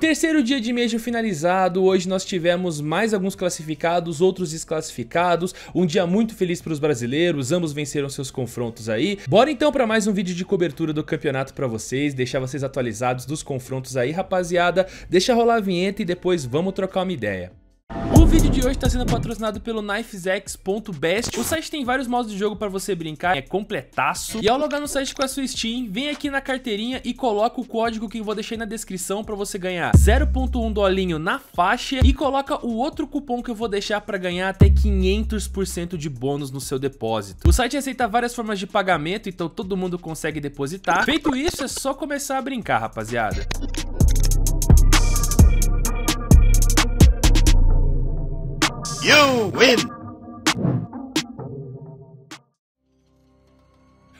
Terceiro dia de mês finalizado, hoje nós tivemos mais alguns classificados, outros desclassificados, um dia muito feliz para os brasileiros, ambos venceram seus confrontos aí. Bora então para mais um vídeo de cobertura do campeonato para vocês, deixar vocês atualizados dos confrontos aí, rapaziada. Deixa rolar a vinheta e depois vamos trocar uma ideia. O vídeo de hoje está sendo patrocinado pelo KnifesX.best. O site tem vários modos de jogo para você brincar, é completaço. E ao logar no site com a sua Steam, vem aqui na carteirinha e coloca o código que eu vou deixar aí na descrição para você ganhar 0.1 dolinho na faixa e coloca o outro cupom que eu vou deixar para ganhar até 500% de bônus no seu depósito. O site aceita várias formas de pagamento, então todo mundo consegue depositar. Feito isso, é só começar a brincar, rapaziada. You win!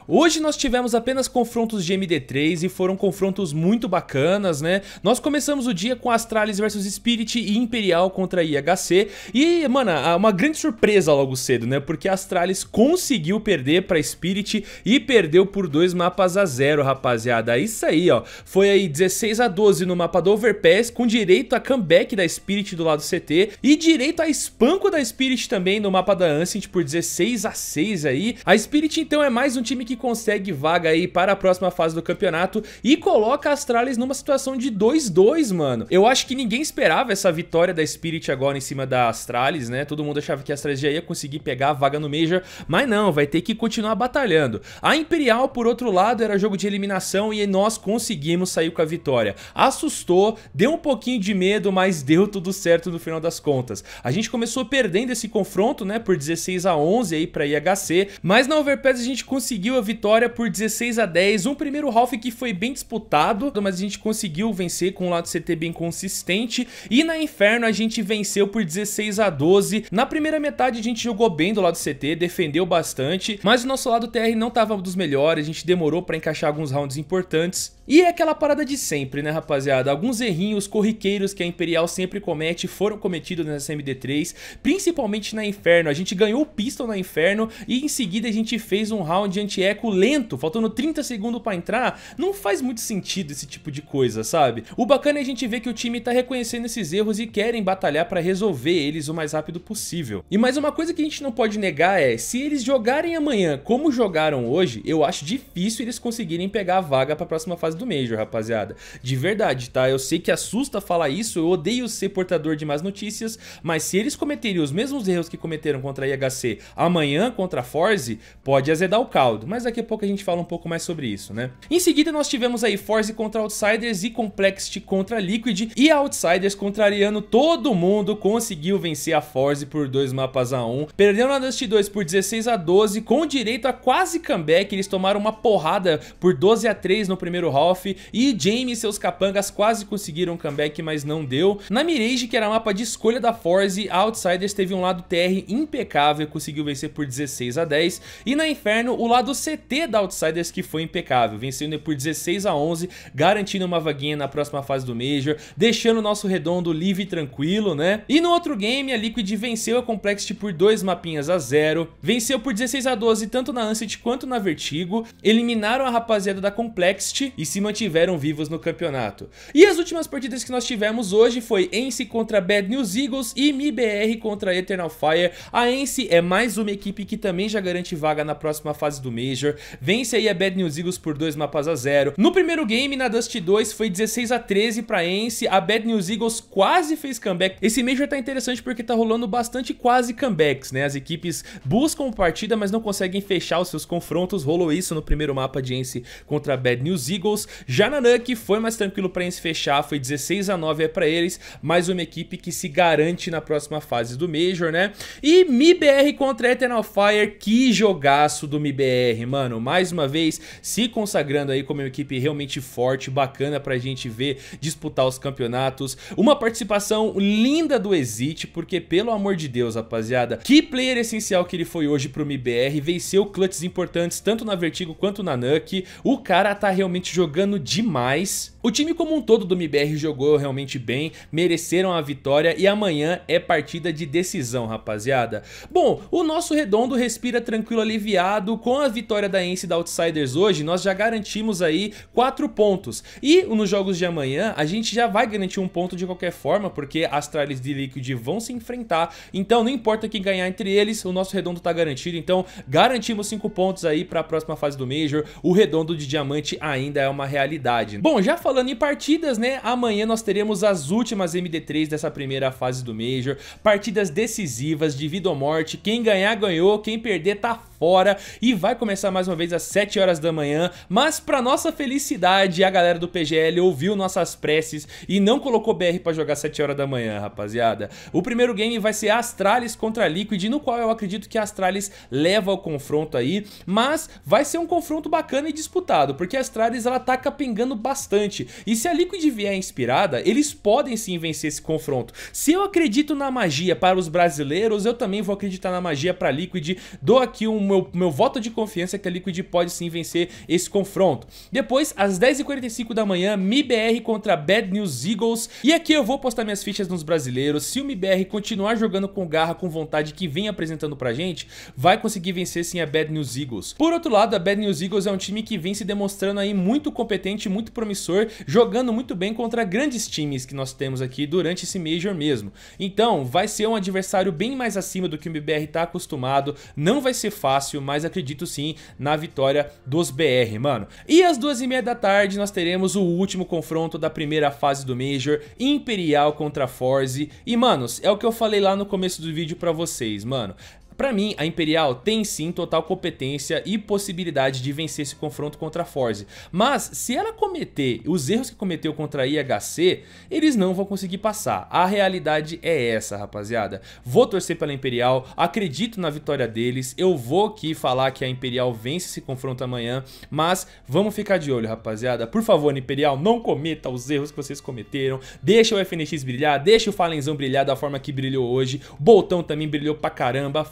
Hoje nós tivemos apenas confrontos de MD3 e foram confrontos muito bacanas, né? Nós começamos o dia com Astralis versus Spirit e Imperial contra IHC e, mano, uma grande surpresa logo cedo, né? Porque Astralis conseguiu perder pra Spirit e perdeu por dois mapas a zero, rapaziada. Isso aí, ó. Foi aí 16 a 12 no mapa do Overpass, com direito a comeback da Spirit do lado CT e direito a espanco da Spirit também no mapa da Ancient por 16 a 6 aí. A Spirit, então, é mais um time que consegue vaga aí para a próxima fase do campeonato e coloca a Astralis numa situação de 2-2, mano. Eu acho que ninguém esperava essa vitória da Spirit agora em cima da Astralis, né? Todo mundo achava que a Astralis já ia conseguir pegar a vaga no Major, mas não, vai ter que continuar batalhando. A Imperial, por outro lado, era jogo de eliminação e nós conseguimos sair com a vitória. Assustou, deu um pouquinho de medo, mas deu tudo certo no final das contas. A gente começou perdendo esse confronto, né, por 16 a 11 aí para IHC, mas na Overpass a gente conseguiu uma vitória por 16 a 10. Um primeiro half que foi bem disputado, mas a gente conseguiu vencer com um lado CT bem consistente. E na Inferno a gente venceu por 16 a 12. Na primeira metade a gente jogou bem do lado CT, defendeu bastante, mas o nosso lado TR não estava dos melhores, a gente demorou para encaixar alguns rounds importantes. E é aquela parada de sempre, né, rapaziada? Alguns errinhos corriqueiros que a Imperial sempre comete foram cometidos nessa MD3, principalmente na Inferno. A gente ganhou o pistol na Inferno e em seguida a gente fez um round anti eco lento, faltando 30 segundos pra entrar, não faz muito sentido esse tipo de coisa, sabe? O bacana é a gente ver que o time tá reconhecendo esses erros e querem batalhar pra resolver eles o mais rápido possível. E mais uma coisa que a gente não pode negar é, se eles jogarem amanhã como jogaram hoje, eu acho difícil eles conseguirem pegar a vaga pra próxima fase do Major, rapaziada. De verdade, tá? Eu sei que assusta falar isso, eu odeio ser portador de más notícias, mas se eles cometerem os mesmos erros que cometeram contra a IHC amanhã contra a Forze, pode azedar o caldo, mas mas daqui a pouco a gente fala um pouco mais sobre isso, né? Em seguida nós tivemos aí Force contra Outsiders e Complexity contra Liquid, e Outsiders contrariando todo mundo, conseguiu vencer a Force por dois mapas a um, perdeu na Dust 2 por 16 a 12, com direito a quase comeback, eles tomaram uma porrada por 12 a 3 no primeiro half, e Jamie e seus capangas quase conseguiram um comeback, mas não deu. Na Mirage, que era mapa de escolha da Force, a Outsiders teve um lado TR impecável, conseguiu vencer por 16 a 10, e na Inferno, o lado C CT da Outsiders que foi impecável, vencendo por 16 a 11, garantindo uma vaguinha na próxima fase do Major, deixando o nosso redondo livre e tranquilo, né? E no outro game, a Liquid venceu a Complexity por dois mapinhas a zero, venceu por 16 a 12 tanto na Ancient quanto na Vertigo, eliminaram a rapaziada da Complexity e se mantiveram vivos no campeonato. E as últimas partidas que nós tivemos hoje foi Ence contra Bad News Eagles e MIBR contra Eternal Fire. A Ence é mais uma equipe que também já garante vaga na próxima fase do Major, Major, vence aí a Bad News Eagles por 2 mapas a 0. No primeiro game, na Dust 2, foi 16 a 13 pra Ence, a Bad News Eagles quase fez comeback. Esse Major tá interessante porque tá rolando bastante quase comebacks, né? As equipes buscam partida, mas não conseguem fechar os seus confrontos, rolou isso no primeiro mapa de Ence contra a Bad News Eagles. Já na Nuke, foi mais tranquilo pra Ence fechar, foi 16 a 9 é pra eles, mais uma equipe que se garante na próxima fase do Major, né? E MIBR contra Eternal Fire, que jogaço do MIBR, mano, mais uma vez se consagrando aí como uma equipe realmente forte, bacana pra gente ver disputar os campeonatos. Uma participação linda do Exit, porque pelo amor de Deus, rapaziada, que player essencial que ele foi hoje pro MBR, venceu clutches importantes tanto na Vertigo quanto na Nuck. O cara tá realmente jogando demais. O time como um todo do MBR jogou realmente bem, mereceram a vitória e amanhã é partida de decisão, rapaziada. Bom, o nosso redondo respira tranquilo aliviado com a vitória vitória da Ence da Outsiders hoje, nós já garantimos aí 4 pontos. E nos jogos de amanhã, a gente já vai garantir um ponto de qualquer forma, porque Astralis e Liquid vão se enfrentar. Então, não importa quem ganhar entre eles, o nosso redondo tá garantido. Então, garantimos 5 pontos aí para a próxima fase do Major. O redondo de diamante ainda é uma realidade. Bom, já falando em partidas, né? Amanhã nós teremos as últimas MD3 dessa primeira fase do Major. Partidas decisivas de vida ou morte. Quem ganhar, ganhou. Quem perder, tá fora e vai começar mais uma vez às 7 horas da manhã, mas para nossa felicidade, a galera do PGL ouviu nossas preces e não colocou BR para jogar às 7 horas da manhã, rapaziada. O primeiro game vai ser Astralis contra Liquid, no qual eu acredito que Astralis leva o confronto aí, mas vai ser um confronto bacana e disputado, porque Astralis ela tá capengando bastante. E se a Liquid vier inspirada, eles podem sim vencer esse confronto. Se eu acredito na magia para os brasileiros, eu também vou acreditar na magia para Liquid. Dou aqui um meu, meu voto de confiança é que a Liquid pode sim vencer esse confronto. Depois, às 10h45 da manhã, MIBR contra Bad News Eagles. E aqui eu vou postar minhas fichas nos brasileiros. Se o MIBR continuar jogando com garra, com vontade que vem apresentando pra gente, vai conseguir vencer sim a Bad News Eagles. Por outro lado, a Bad News Eagles é um time que vem se demonstrando aí muito competente, muito promissor, jogando muito bem contra grandes times que nós temos aqui durante esse Major mesmo. Então, vai ser um adversário bem mais acima do que o MBR está acostumado, não vai ser fácil, fácil, mas acredito sim na vitória dos BR, mano. E às duas e meia da tarde nós teremos o último confronto da primeira fase do Major, Imperial contra Forze. E, manos, é o que eu falei lá no começo do vídeo pra vocês, mano. Para mim, a Imperial tem sim total competência e possibilidade de vencer esse confronto contra a Force. Mas se ela cometer os erros que cometeu contra a IHC, eles não vão conseguir passar. A realidade é essa, rapaziada. Vou torcer pela Imperial, acredito na vitória deles. Eu vou aqui falar que a Imperial vence esse confronto amanhã, mas vamos ficar de olho, rapaziada. Por favor, Imperial, não cometa os erros que vocês cometeram. Deixa o FNX brilhar, deixa o Falenzão brilhar da forma que brilhou hoje. O Boltão também brilhou pra caramba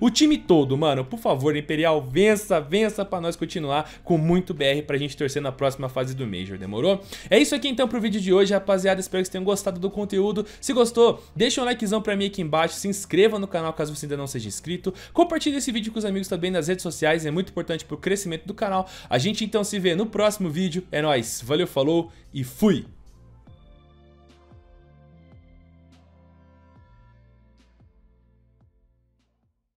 o time todo, mano. Por favor, Imperial, vença, vença pra nós continuar com muito BR pra gente torcer na próxima fase do Major, demorou? É isso aqui então pro vídeo de hoje, rapaziada. Espero que vocês tenham gostado do conteúdo. Se gostou, deixa um likezão pra mim aqui embaixo, se inscreva no canal caso você ainda não seja inscrito. Compartilhe esse vídeo com os amigos também nas redes sociais, é muito importante pro crescimento do canal. A gente então se vê no próximo vídeo. É nóis, valeu, falou e fui!